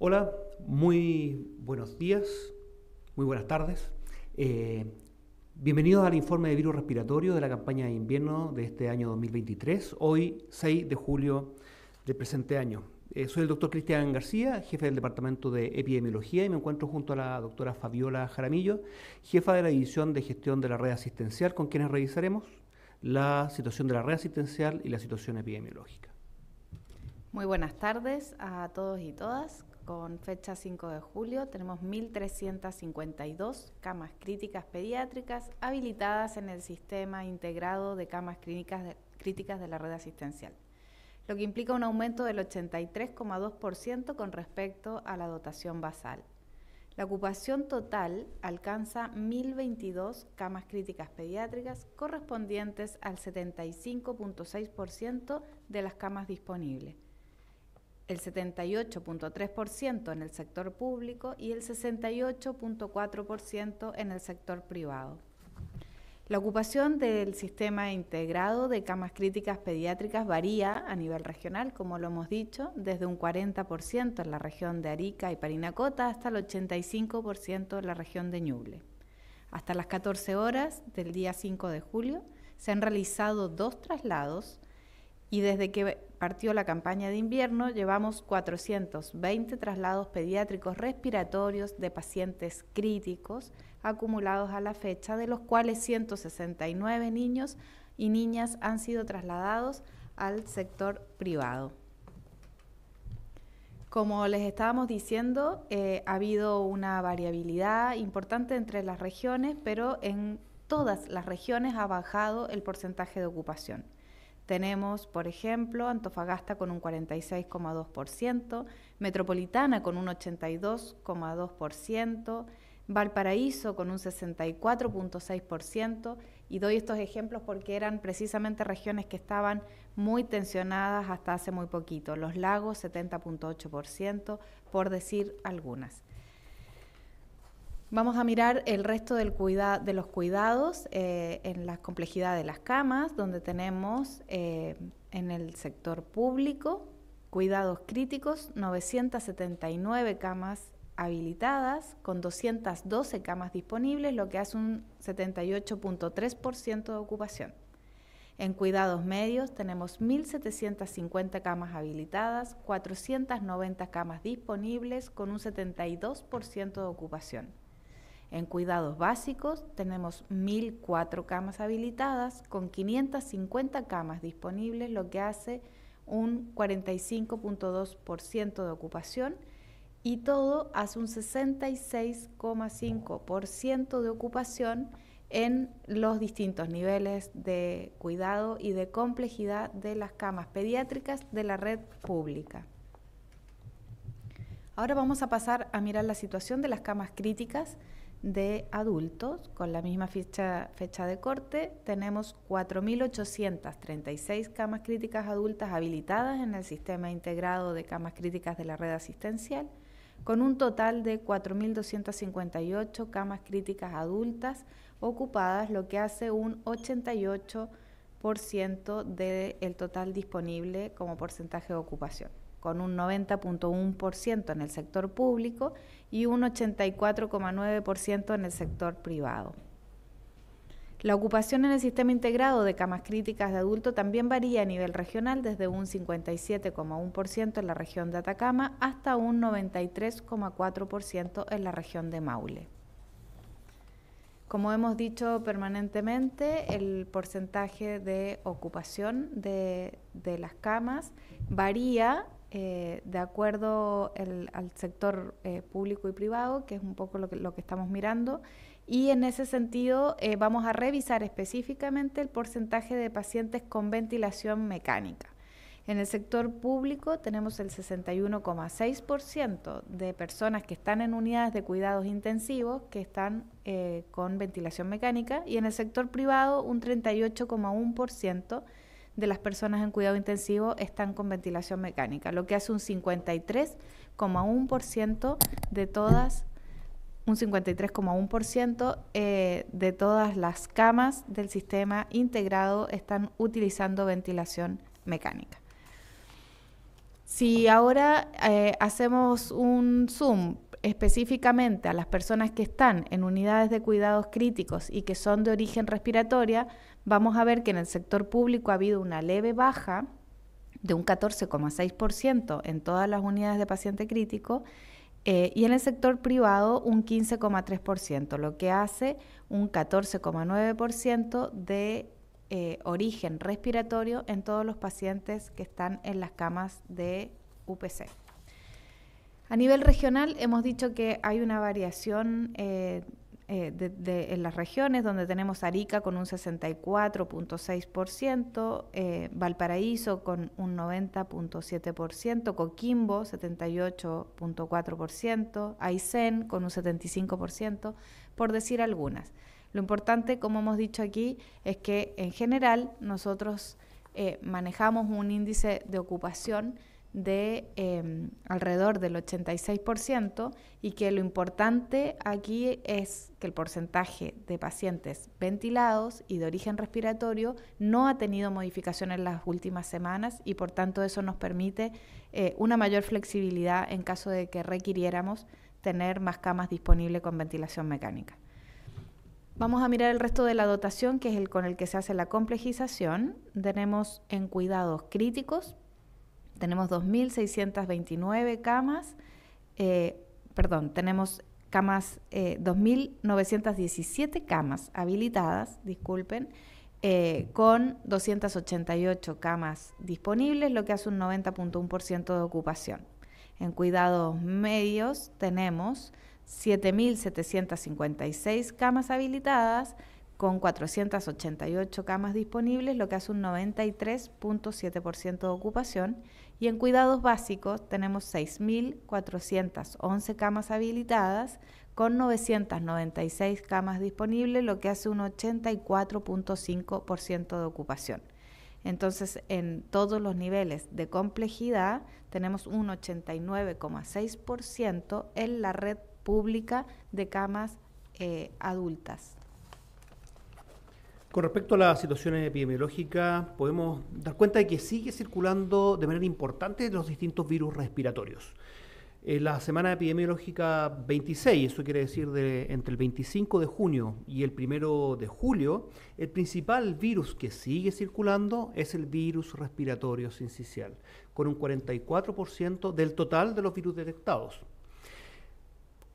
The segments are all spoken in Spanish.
Hola, muy buenos días, muy buenas tardes. Eh, bienvenidos al informe de virus respiratorio de la campaña de invierno de este año 2023, hoy 6 de julio del presente año. Eh, soy el doctor Cristian García, jefe del Departamento de Epidemiología y me encuentro junto a la doctora Fabiola Jaramillo, jefa de la División de Gestión de la Red Asistencial, con quienes revisaremos la situación de la red asistencial y la situación epidemiológica. Muy buenas tardes a todos y todas con fecha 5 de julio, tenemos 1.352 camas críticas pediátricas habilitadas en el sistema integrado de camas críticas de la red asistencial, lo que implica un aumento del 83,2% con respecto a la dotación basal. La ocupación total alcanza 1.022 camas críticas pediátricas correspondientes al 75.6% de las camas disponibles el 78.3% en el sector público y el 68.4% en el sector privado. La ocupación del sistema integrado de camas críticas pediátricas varía a nivel regional, como lo hemos dicho, desde un 40% en la región de Arica y Parinacota hasta el 85% en la región de Ñuble. Hasta las 14 horas del día 5 de julio se han realizado dos traslados y desde que partió la campaña de invierno llevamos 420 traslados pediátricos respiratorios de pacientes críticos acumulados a la fecha, de los cuales 169 niños y niñas han sido trasladados al sector privado. Como les estábamos diciendo, eh, ha habido una variabilidad importante entre las regiones, pero en todas las regiones ha bajado el porcentaje de ocupación. Tenemos, por ejemplo, Antofagasta con un 46,2%, Metropolitana con un 82,2%, Valparaíso con un 64,6%, y doy estos ejemplos porque eran precisamente regiones que estaban muy tensionadas hasta hace muy poquito, los lagos 70,8%, por decir algunas. Vamos a mirar el resto de los cuidados eh, en la complejidad de las camas, donde tenemos eh, en el sector público cuidados críticos, 979 camas habilitadas con 212 camas disponibles, lo que hace un 78.3% de ocupación. En cuidados medios tenemos 1.750 camas habilitadas, 490 camas disponibles con un 72% de ocupación. En cuidados básicos tenemos 1.004 camas habilitadas con 550 camas disponibles, lo que hace un 45.2% de ocupación y todo hace un 66,5% de ocupación en los distintos niveles de cuidado y de complejidad de las camas pediátricas de la red pública. Ahora vamos a pasar a mirar la situación de las camas críticas de adultos con la misma fecha, fecha de corte, tenemos 4.836 camas críticas adultas habilitadas en el sistema integrado de camas críticas de la red asistencial, con un total de 4.258 camas críticas adultas ocupadas, lo que hace un 88% del total disponible como porcentaje de ocupación con un 90.1% en el sector público y un 84.9% en el sector privado. La ocupación en el sistema integrado de camas críticas de adulto también varía a nivel regional desde un 57,1% en la región de Atacama hasta un 93,4% en la región de Maule. Como hemos dicho permanentemente, el porcentaje de ocupación de, de las camas varía eh, de acuerdo al sector eh, público y privado, que es un poco lo que, estamos mirando. Y en ese sentido eh, vamos a revisar específicamente el porcentaje de pacientes con ventilación mecánica. En el sector público tenemos el 61,6% de personas que están en unidades de cuidados intensivos que están con ventilación mecánica y en el sector privado un 38,1% de las personas en cuidado intensivo están con ventilación mecánica, lo que hace un 53,1% de todas un 53,1% eh, de todas las camas del sistema integrado están utilizando ventilación mecánica. Si ahora eh, hacemos un zoom específicamente a las personas que están en unidades de cuidados críticos y que son de origen respiratoria, vamos a ver que en el sector público ha habido una leve baja de un 14,6% en todas las unidades de paciente crítico eh, y en el sector privado un 15,3%, lo que hace un 14,9% de eh, origen respiratorio en todos los pacientes que están en las camas de UPC. A nivel regional hemos dicho que hay una variación eh, eh, en las regiones donde tenemos Arica con un 64.6%, eh, Valparaíso con un 90.7%, Coquimbo 78.4%, Aysén con un 75%, por decir algunas. Lo importante, como hemos dicho aquí, es que en general nosotros manejamos un índice de ocupación de em, alrededor del 86% y que lo importante aquí es que el porcentaje de pacientes ventilados y de origen respiratorio no ha tenido modificación en las últimas semanas y por tanto eso nos permite eh, una mayor flexibilidad en caso de que requiriéramos tener más camas disponibles con ventilación mecánica. Vamos a mirar el resto de la dotación, que es el con el que se hace la complejización. Tenemos en cuidados críticos tenemos 2.629 camas, eh, perdón, tenemos camas, 2.917 eh, camas habilitadas, disculpen, eh, con 288 camas disponibles, lo que hace un 90.1% de ocupación. En cuidados medios tenemos 7.756 camas habilitadas, con 488 camas disponibles, lo que hace un 93.7% de ocupación. Y en cuidados básicos tenemos 6.411 camas habilitadas con 996 camas disponibles, lo que hace un 84.5% de ocupación. Entonces, en todos los niveles de complejidad tenemos un 89,6% en la red pública de camas eh, adultas. Con respecto a la situación epidemiológica, podemos dar cuenta de que sigue circulando de manera importante los distintos virus respiratorios. En eh, la semana epidemiológica 26, eso quiere decir de, entre el 25 de junio y el 1 de julio, el principal virus que sigue circulando es el virus respiratorio sincicial, con un 44% del total de los virus detectados.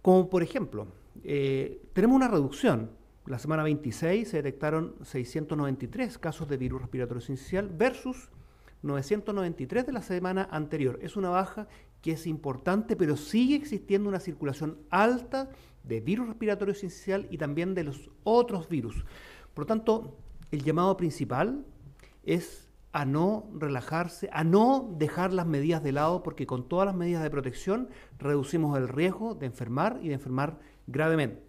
Como por ejemplo, eh, tenemos una reducción la semana 26 se detectaron 693 casos de virus respiratorio sincicial versus 993 de la semana anterior. Es una baja que es importante, pero sigue existiendo una circulación alta de virus respiratorio sincicial y también de los otros virus. Por lo tanto, el llamado principal es a no relajarse, a no dejar las medidas de lado, porque con todas las medidas de protección reducimos el riesgo de enfermar y de enfermar gravemente.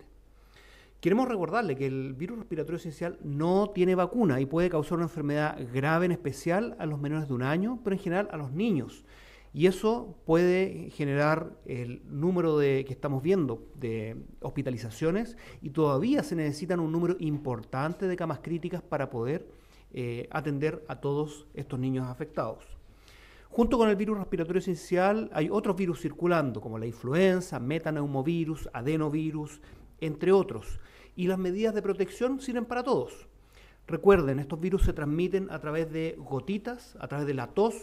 Queremos recordarle que el virus respiratorio esencial no tiene vacuna y puede causar una enfermedad grave en especial a los menores de un año, pero en general a los niños. Y eso puede generar el número de, que estamos viendo de hospitalizaciones y todavía se necesitan un número importante de camas críticas para poder eh, atender a todos estos niños afectados. Junto con el virus respiratorio esencial hay otros virus circulando, como la influenza, metaneumovirus, adenovirus, entre otros. Y las medidas de protección sirven para todos. Recuerden, estos virus se transmiten a través de gotitas, a través de la tos,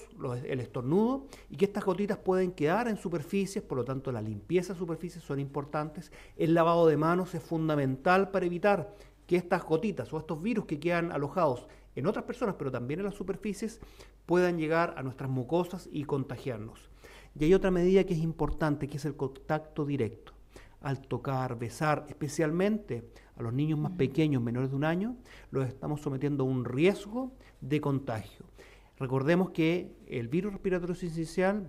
el estornudo, y que estas gotitas pueden quedar en superficies, por lo tanto la limpieza de superficies son importantes. El lavado de manos es fundamental para evitar que estas gotitas o estos virus que quedan alojados en otras personas, pero también en las superficies, puedan llegar a nuestras mucosas y contagiarnos. Y hay otra medida que es importante, que es el contacto directo al tocar, besar, especialmente a los niños más pequeños, menores de un año, los estamos sometiendo a un riesgo de contagio. Recordemos que el virus respiratorio sincicial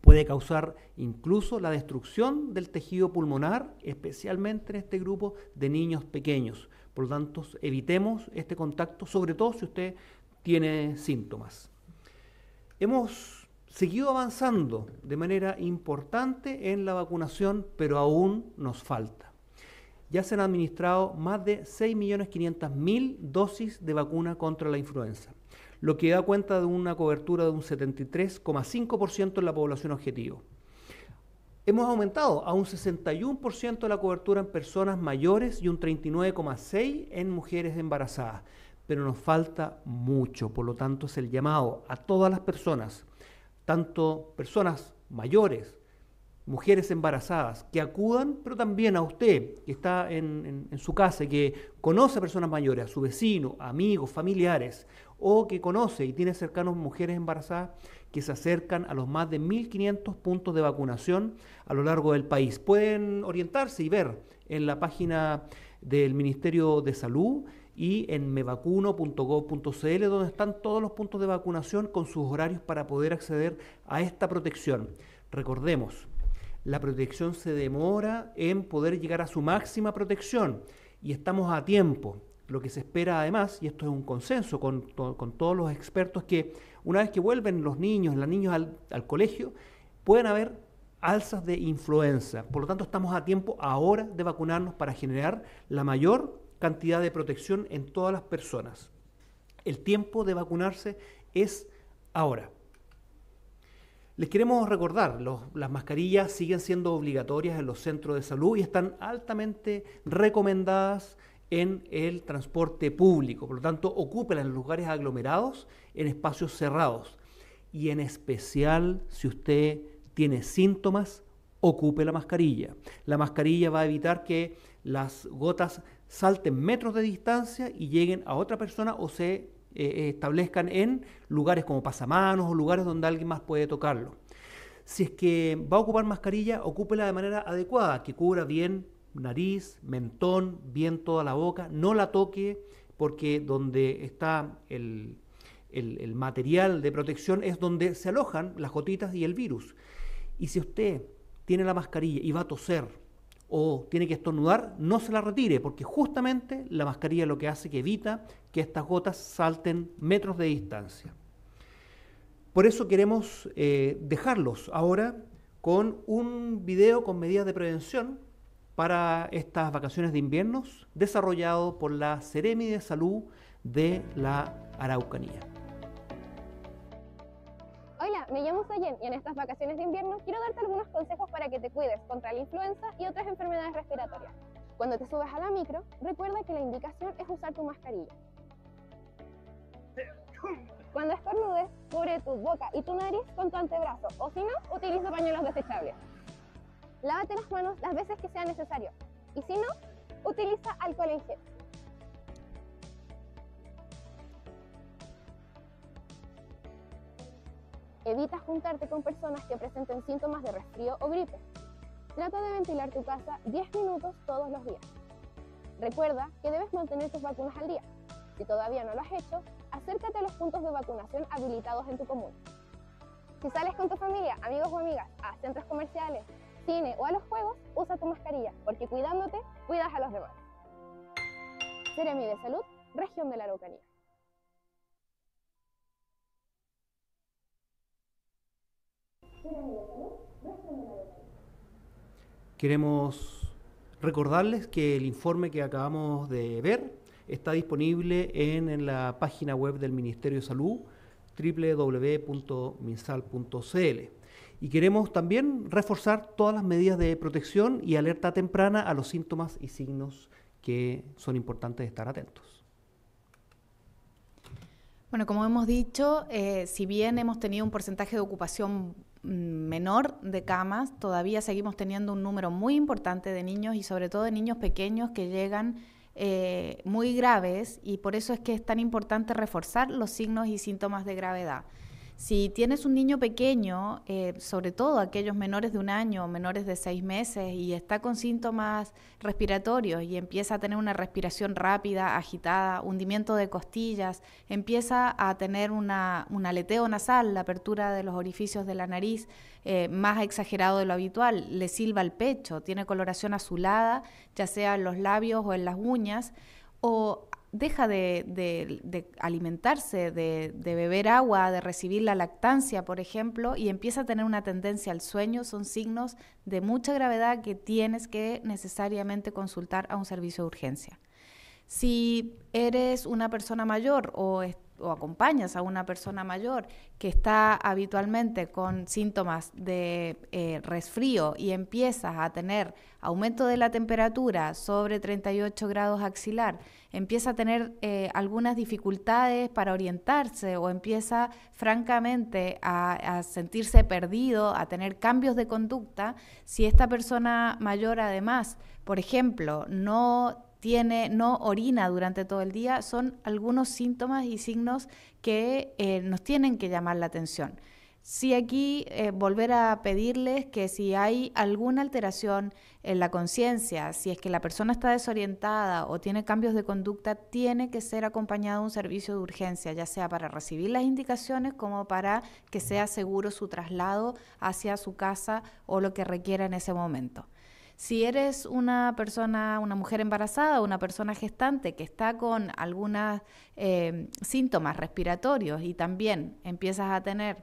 puede causar incluso la destrucción del tejido pulmonar, especialmente en este grupo de niños pequeños. Por lo tanto, evitemos este contacto, sobre todo si usted tiene síntomas. Hemos seguido avanzando de manera importante en la vacunación, pero aún nos falta. Ya se han administrado más de 6.500.000 dosis de vacuna contra la influenza, lo que da cuenta de una cobertura de un 73,5% en la población objetivo. Hemos aumentado a un 61% la cobertura en personas mayores y un 39,6% en mujeres embarazadas, pero nos falta mucho, por lo tanto es el llamado a todas las personas tanto personas mayores, mujeres embarazadas, que acudan, pero también a usted, que está en, su casa, y que conoce a personas mayores, a su vecino, amigos, familiares, o que conoce y tiene cercanos mujeres embarazadas que se acercan a los más de 1.500 puntos de vacunación a lo largo del país. Pueden orientarse y ver en la página del Ministerio de Salud y en mevacuno.gov.cl, donde están todos los puntos de vacunación con sus horarios para poder acceder a esta protección. Recordemos, la protección se demora en poder llegar a su máxima protección y estamos a tiempo. Lo que se espera además, y esto es un consenso con, todos los expertos, que una vez que vuelven los niños, las niñas al, al colegio, pueden haber alzas de influenza. Por lo tanto, estamos a tiempo ahora de vacunarnos para generar la mayor cantidad de protección en todas las personas. El tiempo de vacunarse es ahora. Les queremos recordar, las mascarillas siguen siendo obligatorias en los centros de salud y están altamente recomendadas en el transporte público. Por lo tanto, ocúpela en lugares aglomerados, en espacios cerrados. Y en especial, si usted tiene síntomas, ocupe la mascarilla. La mascarilla va a evitar que las gotas salten metros de distancia y lleguen a otra persona o se eh, eh, establezcan en lugares como pasamanos o lugares donde alguien más puede tocarlo. Si es que va a ocupar mascarilla, ocúpela de manera adecuada, que cubra bien nariz, mentón, bien toda la boca, no la toque porque donde está el, el material de protección es donde se alojan las gotitas y el virus. Y si usted tiene la mascarilla y va a toser, o tiene que estornudar, no se la retire, porque justamente la mascarilla lo que hace es que evita que estas gotas salten metros de distancia. Por eso queremos eh, dejarlos ahora con un video con medidas de prevención para estas vacaciones de invierno desarrollado por la Ceremi de Salud de la Araucanía me llamo Sayen y en estas vacaciones de invierno quiero darte algunos consejos para que te cuides contra la influenza y otras enfermedades respiratorias. Cuando te subas a la micro, recuerda que la indicación es usar tu mascarilla. Cuando estornudes, cubre tu boca y tu nariz con tu antebrazo o si no, utiliza pañuelos desechables. Lávate las manos las veces que sea necesario y si no, utiliza alcohol en gel. Evita juntarte con personas que presenten síntomas de resfrío o gripe. Trata de ventilar tu casa 10 minutos todos los días. Recuerda que debes mantener tus vacunas al día. Si todavía no lo has hecho, acércate a los puntos de vacunación habilitados en tu común. Si sales con tu familia, amigos o amigas, a centros comerciales, cine o a los juegos, usa tu mascarilla, porque cuidándote, cuidas a los demás. Seremi de Salud, Región de la Araucanía. Queremos recordarles que el informe que acabamos de ver está disponible en, la página web del Ministerio de Salud www.minsal.cl. Y queremos también reforzar todas las medidas de protección y alerta temprana a los síntomas y signos que son importantes de estar atentos. Bueno, como hemos dicho, eh, si bien hemos tenido un porcentaje de ocupación menor de camas, todavía seguimos teniendo un número muy importante de niños y sobre todo de niños pequeños que llegan eh, muy graves y por eso es que es tan importante reforzar los signos y síntomas de gravedad. Si tienes un niño pequeño, eh, sobre todo aquellos menores de un año o menores de seis meses, y está con síntomas respiratorios y empieza a tener una respiración rápida, agitada, hundimiento de costillas, empieza a tener una, un aleteo nasal, la apertura de los orificios de la nariz eh, más exagerado de lo habitual, le silba el pecho, tiene coloración azulada, ya sea en los labios o en las uñas, o deja de, alimentarse, de, de, beber agua, de recibir la lactancia, por ejemplo, y empieza a tener una tendencia al sueño, son signos de mucha gravedad que tienes que necesariamente consultar a un servicio de urgencia. Si eres una persona mayor o estás o acompañas a una persona mayor que está habitualmente con síntomas de eh, resfrío y empieza a tener aumento de la temperatura sobre 38 grados axilar, empieza a tener eh, algunas dificultades para orientarse o empieza francamente a, a sentirse perdido, a tener cambios de conducta, si esta persona mayor además, por ejemplo, no tiene, no orina durante todo el día, son algunos síntomas y signos que eh, nos tienen que llamar la atención. si aquí eh, volver a pedirles que si hay alguna alteración en la conciencia, si es que la persona está desorientada o tiene cambios de conducta, tiene que ser acompañado de un servicio de urgencia, ya sea para recibir las indicaciones como para que sea seguro su traslado hacia su casa o lo que requiera en ese momento. Si eres una persona, una mujer embarazada, una persona gestante que está con algunos em, síntomas respiratorios y también empiezas a tener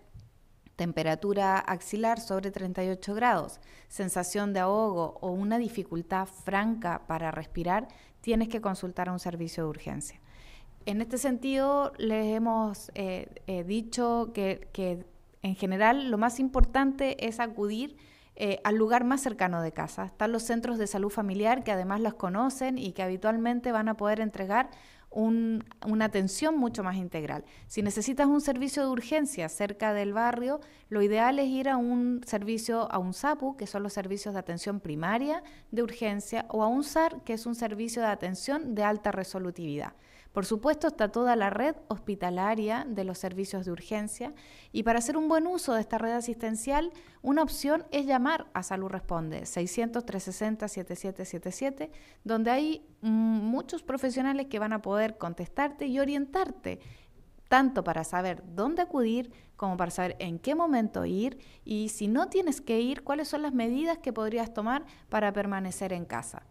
temperatura axilar sobre 38 grados, sensación de ahogo o una dificultad franca para respirar, tienes que consultar a un servicio de urgencia. En este sentido, les hemos eh, eh, dicho que en general lo más importante es acudir eh, al lugar más cercano de casa. Están los centros de salud familiar que además los conocen y que habitualmente van a poder entregar una atención mucho más integral. Si necesitas un servicio de urgencia cerca del barrio, lo ideal es ir a un servicio, a un SAPU, que son los servicios de atención primaria de urgencia, o a un SAR, que es un servicio de atención de alta resolutividad. Por supuesto está toda la red hospitalaria de los servicios de urgencia y para hacer un buen uso de esta red asistencial, una opción es llamar a Salud Responde 600-360-7777, donde hay mm, muchos profesionales que van a poder contestarte y orientarte tanto para saber dónde acudir como para saber en qué momento ir y si no tienes que ir, cuáles son las medidas que podrías tomar para permanecer en casa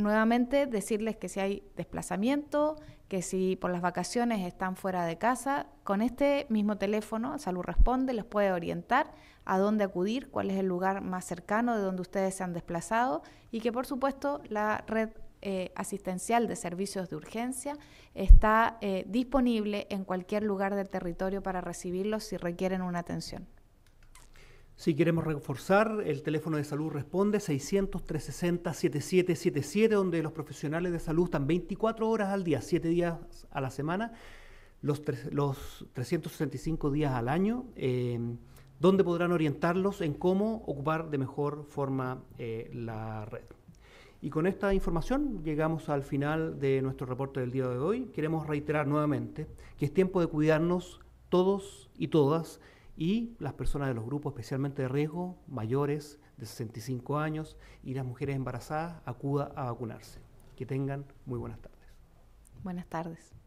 nuevamente decirles que si hay desplazamiento, que si por las vacaciones están fuera de casa, con este mismo teléfono, Salud Responde, les puede orientar a dónde acudir, cuál es el lugar más cercano de donde ustedes se han desplazado y que por supuesto la red eh, asistencial de servicios de urgencia está eh, disponible en cualquier lugar del territorio para recibirlos si requieren una atención. Si queremos reforzar, el teléfono de salud responde 600-360-7777, donde los profesionales de salud están 24 horas al día, 7 días a la semana, los, 365 días al año, em, donde podrán orientarlos en cómo ocupar de mejor forma eh, la red. Y con esta información llegamos al final de nuestro reporte del día de hoy. Queremos reiterar nuevamente que es tiempo de cuidarnos todos y todas y las personas de los grupos especialmente de riesgo, mayores de 65 años y las mujeres embarazadas, acuda a vacunarse. Que tengan muy buenas tardes. Buenas tardes.